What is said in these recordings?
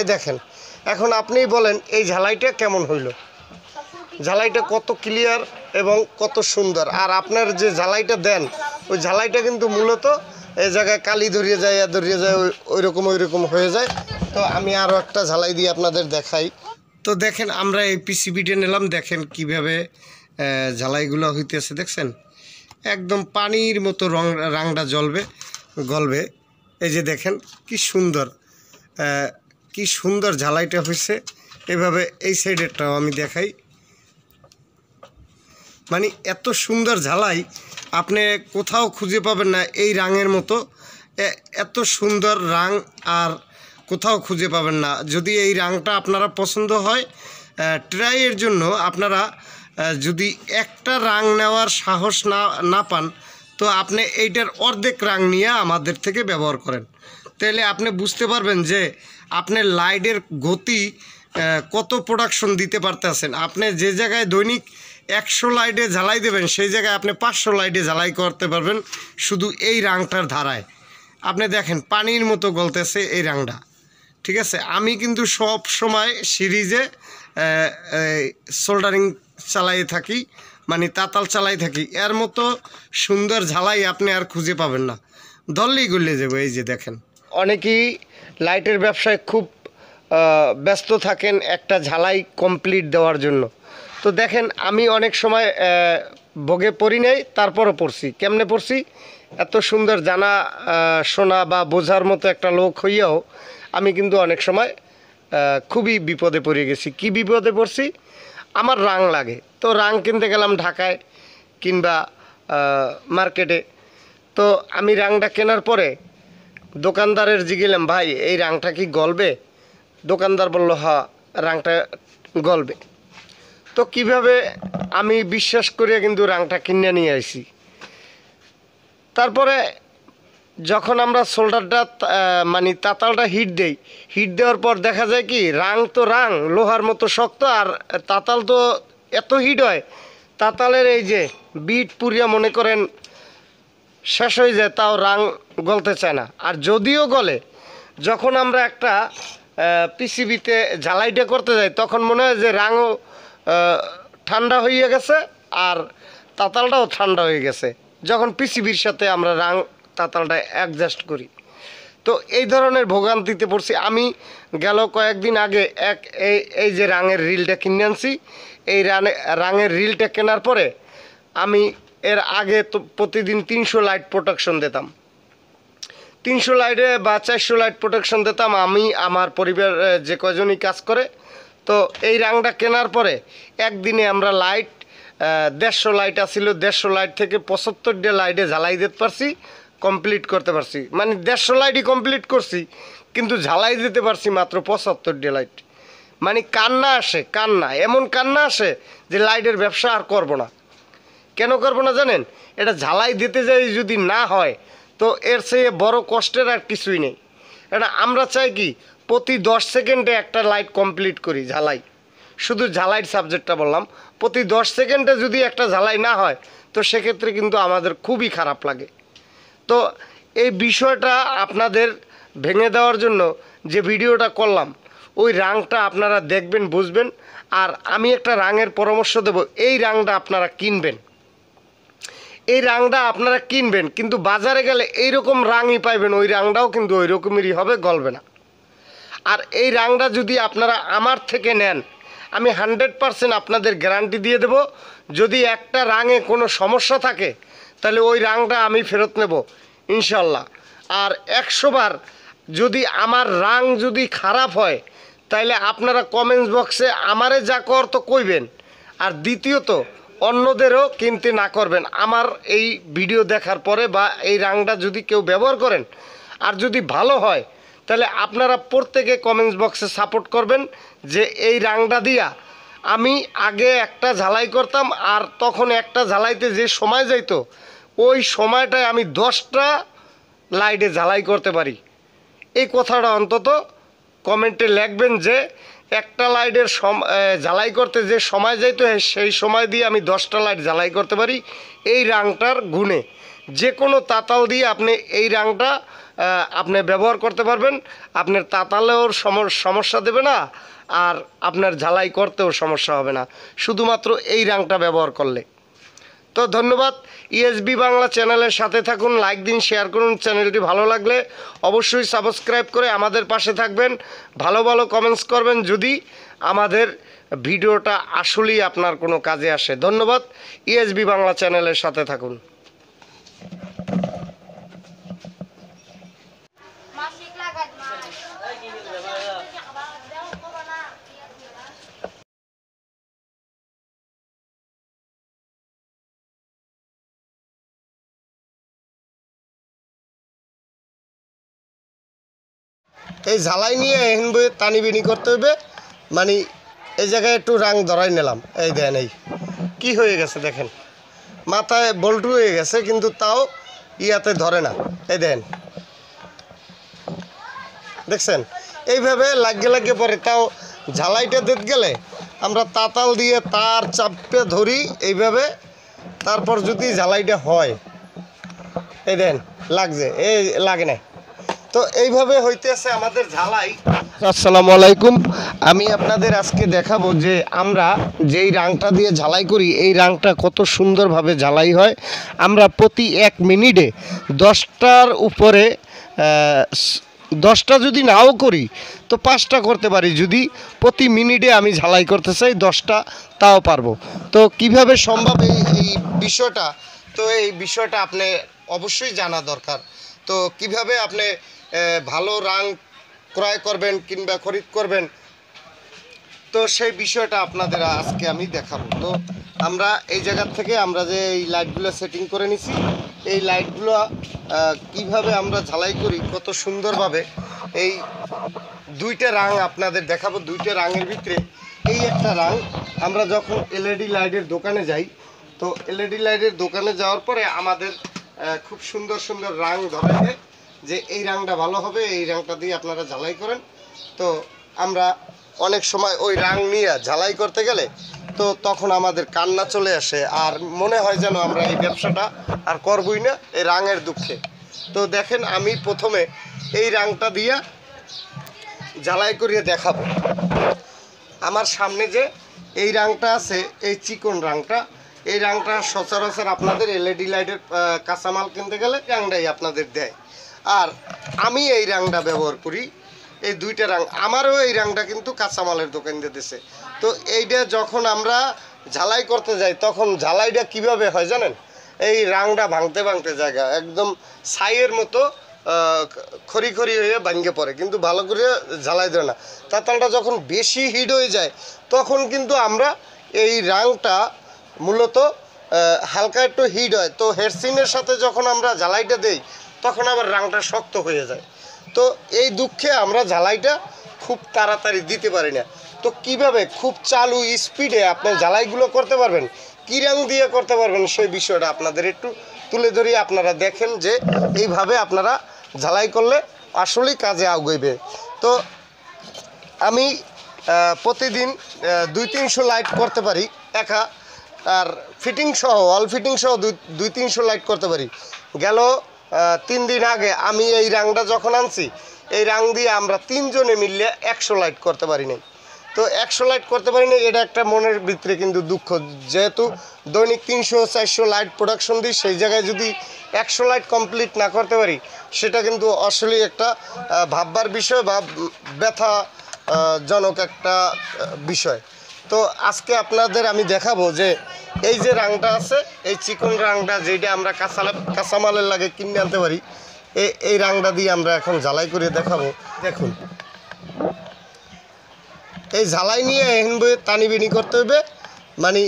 এই দেখেন এখন আপনিই বলেন এই ঝালাইটা কেমন হইল ঝালাইটা কত ক্লিয়ার এবং কত সুন্দর আর আপনার যে ঝালাইটা দেন ওই ঝালাইটা কিন্তু মূলত এই জায়গায় কালি ধরিয়ে যায় আর ধরিয়ে যায় ওই রকম ওই রকম হয়ে যায় তো আমি আরও একটা ঝালাই দিয়ে আপনাদের দেখাই তো দেখেন আমরা এই পিসিবিটা নিলাম দেখেন কিভাবে ঝালাইগুলো হইতেছে দেখছেন একদম পানির মতো রং রাংটা জ্বলবে গলবে এই যে দেখেন কি সুন্দর কি সুন্দর ঝালাইটা হয়েছে এভাবে এই সাইডেরটাও আমি দেখাই মানে এত সুন্দর ঝালাই আপনি কোথাও খুঁজে পাবেন না এই রাঙের মতো এত সুন্দর রাং আর কোথাও খুঁজে পাবেন না যদি এই রাংটা আপনারা পছন্দ হয় ট্রাইয়ের জন্য আপনারা যদি একটা রাং নেওয়ার সাহস না না পান তো আপনি এইটার অর্ধেক রাং নিয়ে আমাদের থেকে ব্যবহার করেন তাহলে আপনি বুঝতে পারবেন যে আপনার লাইটের গতি কত প্রোডাকশন দিতে পারতেছেন আপনি যে জায়গায় দৈনিক একশো লাইটে ঝালাই দেবেন সেই জায়গায় আপনি পাঁচশো লাইটে ঝালাই করতে পারবেন শুধু এই রাংটার ধারায় আপনি দেখেন পানির মতো গলতেছে এই রাংটা ঠিক আছে আমি কিন্তু সব সময় সিরিজে সোল্ডারিং চালাই থাকি মানে তাতাল চালাই থাকি এর মতো সুন্দর ঝালাই আপনি আর খুঁজে পাবেন না দললেই গলিয়ে যাবো এই যে দেখেন অনেকেই লাইটের ব্যবসায় খুব ব্যস্ত থাকেন একটা ঝালাই কমপ্লিট দেওয়ার জন্য তো দেখেন আমি অনেক সময় ভোগে পড়ি নাই তারপরও পড়ছি কেমনে পড়ছি এত সুন্দর জানা শোনা বা বোঝার মতো একটা লোক হইয়াও আমি কিন্তু অনেক সময় খুবই বিপদে পড়ে গেছি কি বিপদে পড়ছি আমার রাং লাগে তো রাং কিনতে গেলাম ঢাকায় কিংবা মার্কেটে তো আমি রাংটা কেনার পরে দোকানদারের জিগিলাম ভাই এই রাংটা কি গলবে দোকানদার বলল হা রাংটা গলবে তো কিভাবে আমি বিশ্বাস করিয়া কিন্তু রাংটা কিনে নিয়ে আসি তারপরে যখন আমরা শোল্ডারটা মানে তাতালটা হিট দেই হিট দেওয়ার পর দেখা যায় কি রাং তো রাং লোহার মতো শক্ত আর তাতাল তো এত হিট হয় তাতালের এই যে বিট পুরিয়া মনে করেন শেষ হয়ে যায় তাও রাং গলতে চায় না আর যদিও গলে যখন আমরা একটা পিসিবিতে জ্বালাইটা করতে যাই তখন মনে হয় যে রাঙও ঠান্ডা হয়ে গেছে আর তাতালটাও ঠান্ডা হয়ে গেছে যখন পিসিবির সাথে আমরা রাং তাতালটা অ্যাডজাস্ট করি তো এই ধরনের ভোগান্তিতে পড়ছি আমি গেল কয়েকদিন আগে এক এই এই যে রাঙের রিলটা কিনে আনছি এই রানে রাঙের রিলটা কেনার পরে আমি এর আগে তো প্রতিদিন তিনশো লাইট প্রোটেকশন দিতাম তিনশো লাইটে বা চারশো লাইট প্রোটেকশন দিতাম আমি আমার পরিবার যে কজনই কাজ করে তো এই রাংটা কেনার পরে একদিনে আমরা লাইট দেড়শো লাইট আসিল দেড়শো লাইট থেকে পঁচাত্তর ডে লাইটে ঝালাই দিতে পারছি কমপ্লিট করতে পারছি মানে দেড়শো লাইটই কমপ্লিট করছি কিন্তু ঝালাই দিতে পারছি মাত্র পঁচাত্তর ডে লাইট মানে কান্না আসে কান্না এমন কান্না আসে যে লাইটের ব্যবসা আর করবো না কেন করবো না জানেন এটা ঝালাই দিতে যাই যদি না হয় তো এর সে বড় কষ্টের আর কিছুই নেই এটা আমরা চাই কি প্রতি দশ সেকেন্ডে একটা লাইট কমপ্লিট করি ঝালাই শুধু ঝালাইয়ের সাবজেক্টটা বললাম প্রতি দশ সেকেন্ডে যদি একটা ঝালাই না হয় তো সেক্ষেত্রে কিন্তু আমাদের খুবই খারাপ লাগে তো এই বিষয়টা আপনাদের ভেঙে দেওয়ার জন্য যে ভিডিওটা করলাম ওই রাংটা আপনারা দেখবেন বুঝবেন আর আমি একটা রাঙের পরামর্শ দেব এই রাংটা আপনারা কিনবেন এই রাংটা আপনারা কিনবেন কিন্তু বাজারে গেলে এইরকম রাঙই পাইবেন ওই রাংটাও কিন্তু ওই রকমেরই হবে গলবে না আর এই রাংটা যদি আপনারা আমার থেকে নেন আমি হান্ড্রেড পারসেন্ট আপনাদের গ্যারান্টি দিয়ে দেব যদি একটা রাঙে কোনো সমস্যা থাকে তাহলে ওই রাংটা আমি ফেরত নেব ইনশাল্লাহ আর একশোবার যদি আমার রাং যদি খারাপ হয় তাহলে আপনারা কমেন্টস বক্সে আমারে যা কর তো কইবেন আর দ্বিতীয়ত অন্যদেরও কিনতে না করবেন আমার এই ভিডিও দেখার পরে বা এই রাংটা যদি কেউ ব্যবহার করেন আর যদি ভালো হয় তাহলে আপনারা প্রত্যেকে কমেন্টস বক্সে সাপোর্ট করবেন যে এই রাংটা দিয়া আমি আগে একটা ঝালাই করতাম আর তখন একটা ঝালাইতে যে সময় যাইত ওই সময়টায় আমি দশটা লাইটে ঝালাই করতে পারি এই কথাটা অন্তত কমেন্টে লিখবেন যে একটা লাইটের সম জ্বালাই করতে যে সময় যাইতো হ্যাঁ, সেই সময় দিয়ে আমি দশটা লাইট জ্বালাই করতে পারি এই রাংটার গুণে যে কোনো তাতাল দিয়ে আপনি এই রাংটা আপনি ব্যবহার করতে পারবেন আপনার তাতালেও সমস্যা দেবে না আর আপনার ঝালাই করতেও সমস্যা হবে না শুধুমাত্র এই রাংটা ব্যবহার করলে তো ধন্যবাদ ইএসবি e বাংলা চ্যানেলের সাথে থাকুন লাইক দিন শেয়ার করুন চ্যানেলটি ভালো লাগলে অবশ্যই সাবস্ক্রাইব করে আমাদের পাশে থাকবেন ভালো ভালো কমেন্টস করবেন যদি আমাদের ভিডিওটা আসলেই আপনার কোনো কাজে আসে ধন্যবাদ ইএসবি e বাংলা চ্যানেলের সাথে থাকুন এই ঝালাই নিয়ে এহেন বই টানি বিনি করতে হবে মানে এই জায়গায় একটু রাং ধরাই নিলাম এই দেন এই কি হয়ে গেছে দেখেন মাথায় বল্টু হয়ে গেছে কিন্তু তাও ইয়াতে ধরে না এই দেন দেখছেন এইভাবে লাগিয়ে লাগিয়ে পরে তাও ঝালাইটা দিতে গেলে আমরা তাতাল দিয়ে তার চাপে ধরি এইভাবে তারপর যদি ঝালাইটা হয় এই দেন লাগছে এই লাগে না তো এইভাবে হইতেছে আমাদের ঝালাই আসসালামু আলাইকুম আমি আপনাদের আজকে দেখাবো যে আমরা যেই রাংটা দিয়ে ঝালাই করি এই রাংটা কত সুন্দরভাবে ঝালাই হয় আমরা প্রতি এক মিনিটে দশটার উপরে দশটা যদি নাও করি তো পাঁচটা করতে পারি যদি প্রতি মিনিটে আমি ঝালাই করতে চাই দশটা তাও পারবো তো কিভাবে সম্ভব এই এই বিষয়টা তো এই বিষয়টা আপনি অবশ্যই জানা দরকার তো কিভাবে আপনি ভালো রাং ক্রয় করবেন কিংবা খরিদ করবেন তো সেই বিষয়টা আপনাদের আজকে আমি দেখাবো তো আমরা এই জায়গার থেকে আমরা যে এই লাইটগুলো সেটিং করে নিছি এই লাইটগুলো কিভাবে আমরা ঝালাই করি কত সুন্দরভাবে এই দুইটা রাং আপনাদের দেখাবো দুইটা রাঙের ভিতরে এই একটা রাং আমরা যখন এলইডি e লাইটের দোকানে যাই তো এলইডি e লাইটের দোকানে যাওয়ার পরে আমাদের খুব সুন্দর সুন্দর রাং ধরে যে এই রাংটা ভালো হবে এই রাংটা দিয়ে আপনারা ঝালাই করেন তো আমরা অনেক সময় ওই রাং নিয়ে ঝালাই করতে গেলে তো তখন আমাদের কান্না চলে আসে আর মনে হয় যেন আমরা এই ব্যবসাটা আর করবই না এই রাঙের দুঃখে তো দেখেন আমি প্রথমে এই রাংটা দিয়ে জ্বালাই করিয়ে দেখাবো আমার সামনে যে এই রাংটা আছে এই চিকন রাংটা এই রাংটা সচরাচর আপনাদের এলইডি লাইটের কাঁচামাল কিনতে গেলে রাংটাই আপনাদের দেয় আর আমি এই রাংটা ব্যবহার করি এই দুইটা রাং আমারও এই রাংটা কিন্তু কাঁচামালের দোকান দিতেছে তো এইটা যখন আমরা ঝালাই করতে যাই তখন ঝালাইটা কিভাবে হয় জানেন এই রাংটা ভাঙতে ভাঙতে জায়গা একদম ছাইয়ের মতো খড়ি খড়ি হয়ে ভাঙ্গে পড়ে কিন্তু ভালো করে ঝালাই দেয় না তাঁতালটা যখন বেশি হিট হয়ে যায় তখন কিন্তু আমরা এই রাংটা মূলত হালকা একটু হিট হয় তো হেডসিনের সাথে যখন আমরা জ্বালাইটা দেই তখন আবার রাংটা শক্ত হয়ে যায় তো এই দুঃখে আমরা জ্বালাইটা খুব তাড়াতাড়ি দিতে পারি না তো কিভাবে খুব চালু স্পিডে আপনি জ্বালাইগুলো করতে পারবেন কী কিরাং দিয়ে করতে পারবেন সেই বিষয়টা আপনাদের একটু তুলে ধরি আপনারা দেখেন যে এইভাবে আপনারা ঝালাই করলে আসলেই কাজে আগাইবে তো আমি প্রতিদিন দুই তিনশো লাইট করতে পারি একা আর ফিটিং সহ অল ফিটিং সহ দুই দুই তিনশো লাইট করতে পারি গেল তিন দিন আগে আমি এই রাংটা যখন আনছি এই রাং দিয়ে আমরা তিনজনে মিললে একশো লাইট করতে পারি নাই তো একশো লাইট করতে পারি পারিনি এটা একটা মনের ভিতরে কিন্তু দুঃখ যেহেতু দৈনিক তিনশো চারশো লাইট প্রোডাকশন দিই সেই জায়গায় যদি একশো লাইট কমপ্লিট না করতে পারি সেটা কিন্তু আসলেই একটা ভাববার বিষয় বা ব্যথাজনক একটা বিষয় তো আজকে আপনাদের আমি দেখাবো যে এই যে রাংটা আছে এই চিকন রাংটা যেটা আমরা কাঁচা কাঁচামালের লাগে কিনে আনতে পারি এই রাংটা দিয়ে আমরা এখন জ্বালাই করে দেখাবো দেখুন এই জ্বালাই নিয়ে এহেন বইয়ে টানিবিনি করতে হবে মানে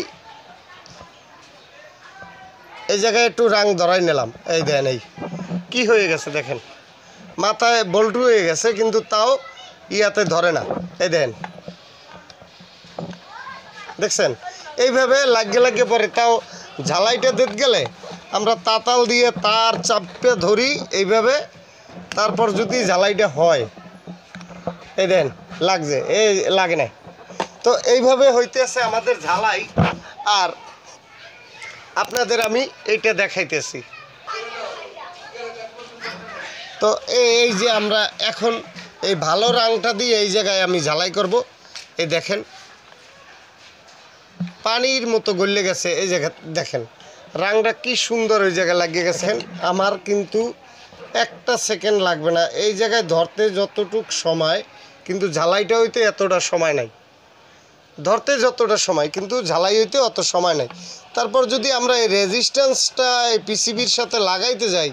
এই জায়গায় একটু রাং ধরাই নিলাম এই দেন এই কি হয়ে গেছে দেখেন মাথায় বল্টু হয়ে গেছে কিন্তু তাও ইয়াতে ধরে না এই দেন দেখছেন এইভাবে লাগিয়ে লাগিয়ে পরে তাও ঝালাইটা দিতে গেলে আমরা তাতাল দিয়ে তার চাপে ধরি এইভাবে তারপর যদি ঝালাইটা হয় এই দেন লাগছে এই লাগে না তো এইভাবে হইতেছে আমাদের ঝালাই আর আপনাদের আমি এইটা দেখাইতেছি তো এই যে আমরা এখন এই ভালো রাংটা দিয়ে এই জায়গায় আমি ঝালাই করব এই দেখেন পানির মতো গলে গেছে এই জায়গা দেখেন রাংটা কি সুন্দর ওই জায়গায় লাগিয়ে গেছেন আমার কিন্তু একটা সেকেন্ড লাগবে না এই জায়গায় ধরতে যতটুক সময় কিন্তু ঝালাইটা হইতে এতটা সময় নাই ধরতে যতটা সময় কিন্তু ঝালাই হইতে অত সময় নাই তারপর যদি আমরা এই রেজিস্ট্যান্সটা এই পিসিবির সাথে লাগাইতে যাই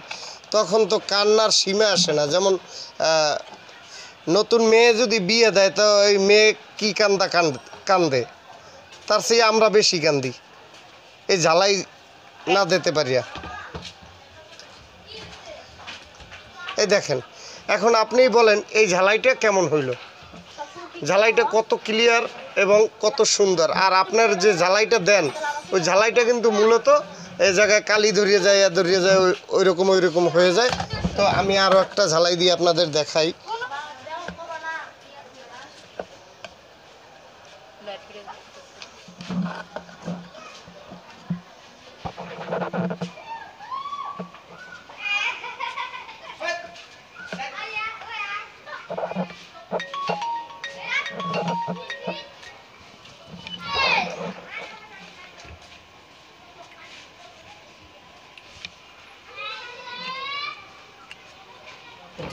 তখন তো কান্নার সীমা আসে না যেমন নতুন মেয়ে যদি বিয়ে দেয় তো ওই মেয়ে কী কান্দা কান্দে তার চেয়ে আমরা বেশি দিই এই ঝালাই না দিতে পারিয়া এই দেখেন এখন আপনিই বলেন এই ঝালাইটা কেমন হইল ঝালাইটা কত ক্লিয়ার এবং কত সুন্দর আর আপনার যে ঝালাইটা দেন ওই ঝালাইটা কিন্তু মূলত এই জায়গায় কালি ধরিয়ে যায় ধরিয়ে যায় ওই রকম ওই রকম হয়ে যায় তো আমি আরও একটা ঝালাই দিয়ে আপনাদের দেখাই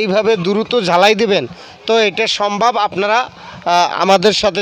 এইভাবে দ্রুত জ্বালাই দেবেন তো এটা সম্ভব আপনারা আমাদের সাথে